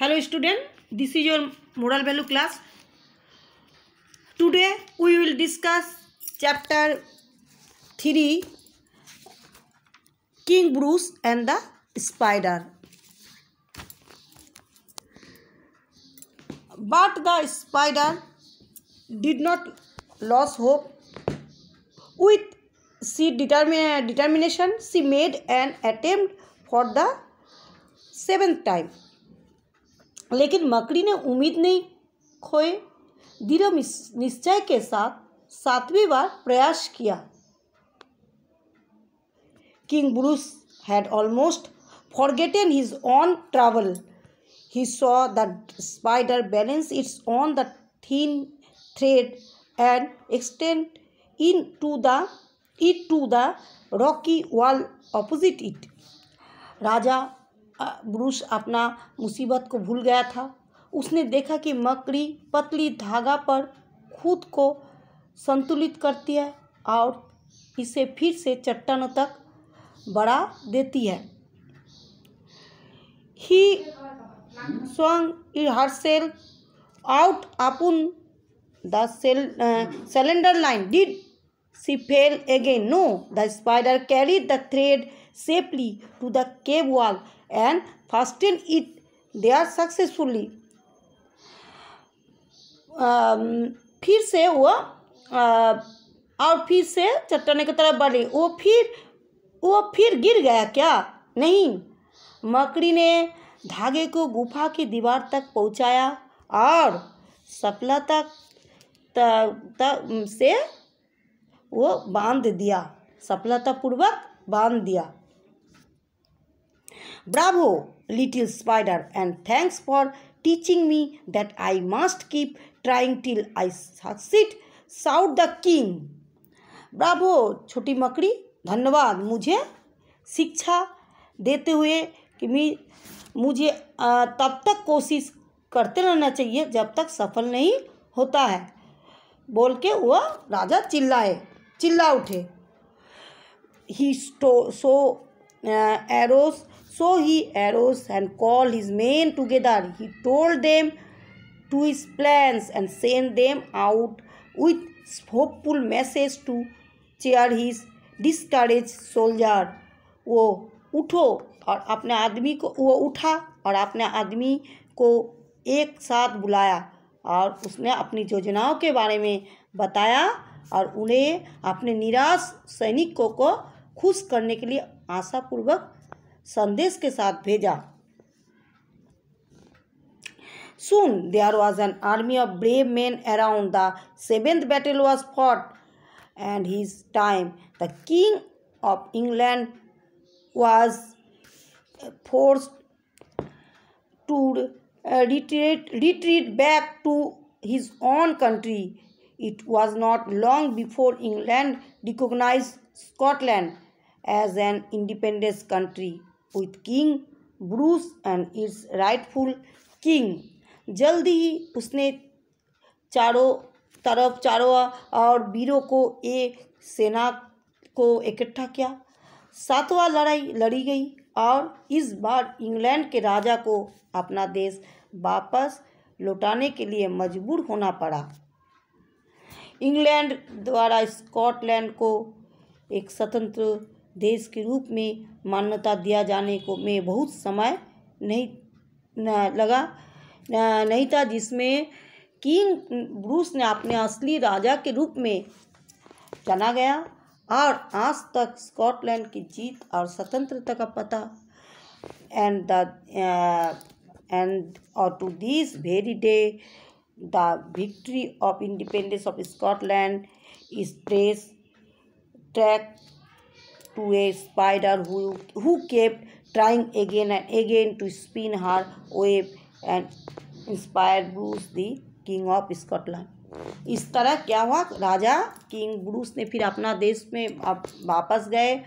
Hello student this is your moral value class today we will discuss chapter three king Bruce and the spider but the spider did not lose hope with she determination she made an attempt for the seventh time लेकिन मकड़ी ने उम्मीद नहीं खोए दृढ़ निश्चय के साथ सातवीं बार प्रयास किया king Bruce had almost forgotten his own travel he saw the spider balance its on the thin thread and extend in to the it to the rocky wall opposite it राजा ब्रूस अपना मुसीबत को भूल गया था उसने देखा कि मकड़ी पतली धागा पर खुद को संतुलित करती है और इसे फिर से चट्टानों तक बढ़ा देती है he swung herself out upon the slender line did She fell again. No, the spider carried the thread safely to the cave wall and fastened it there successfully. Um, फिर से वो आ, और फिर से चट्टाने की तरफ बढ़ी वो फिर वो फिर गिर गया क्या नहीं मकड़ी ने धागे को गुफा की दीवार तक पहुंचाया और सफलता तक, तक से वो बांध दिया सफलतापूर्वक बांध दिया bravo little spider and thanks for teaching me that I must keep trying till I succeed shout the king bravo छोटी मकड़ी धन्यवाद मुझे शिक्षा देते हुए कि मैं मुझे तब तक कोशिश करते रहना चाहिए जब तक सफल नहीं होता है बोल के वह राजा चिल्लाए चिल्ला उठे he so arose so he arose and call his men together he told them to his plans and send them out with hopeful message to cheer his discourage soldier वो उठो और अपने आदमी को वो उठा और अपने आदमी को एक साथ बुलाया और उसने अपनी योजनाओं के बारे में बताया और उन्हें अपने निराश सैनिकों को खुश करने के लिए आशापूर्वक संदेश के साथ भेजा soon there was an army of brave man around the seventh battle was fought and his time the king of England was force to retreat back to his own country It was not long before England recognized Scotland as an independent country with King bruce and its rightful king jaldi hi usne charo taraf चारों aur वीरों ko a sena ko ikattha kiya सातवां लड़ाई लड़ी गई और इस बार England के राजा को अपना देश वापस लौटाने के लिए मजबूर होना पड़ा इंग्लैंड द्वारा स्कॉटलैंड को एक स्वतंत्र देश के रूप में मान्यता दिया जाने को में बहुत समय नहीं लगा नहीं था जिसमें किंग ब्रूस ने अपने असली राजा के रूप में जाना गया और आज तक स्कॉटलैंड की जीत और स्वतंत्रता का पता एंड द एंड और to this very day the victory of independence of Scotland is traced tracked to a spider who, who kept trying again and again to spin her web and inspired Bruce, the king of Scotland. इस तरह क्या हुआ राजा king Bruce ने फिर अपना देश में आप वापस गए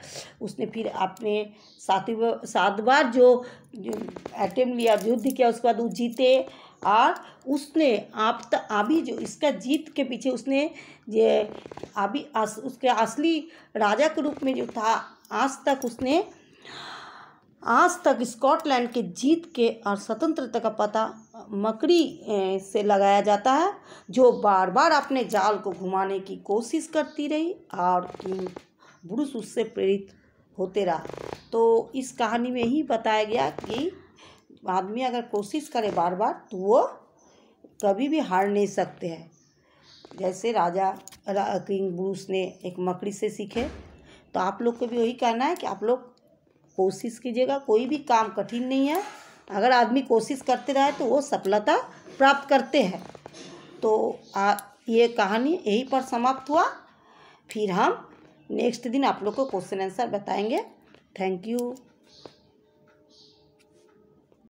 उसने फिर अपने साथी सात बार जो अटेम लिया युद्ध किया उसके बाद वो जीते और उसने आप त, अभी जो इसका जीत के पीछे उसने ये अभी अस, उसके असली राजा के रूप में जो था आज तक उसने आज तक स्कॉटलैंड के जीत के और स्वतंत्रता का पता मकड़ी से लगाया जाता है जो बार बार अपने जाल को घुमाने की कोशिश करती रही और किंग ब्रूस उससे प्रेरित होते रहा तो इस कहानी में ही बताया गया कि आदमी अगर कोशिश करे बार बार तो वो कभी भी हार नहीं सकते हैं जैसे राजा किंग ब्रूस ने एक मकड़ी से सीखे तो आप लोग को भी वही कहना है कि आप लोग कोशिश कीजिएगा कोई भी काम कठिन नहीं है अगर आदमी कोशिश करते रहे तो वो सफलता प्राप्त करते हैं तो आ, ये कहानी यहीं पर समाप्त हुआ फिर हम नेक्स्ट दिन आप लोग को क्वेश्चन आंसर बताएंगे थैंक यू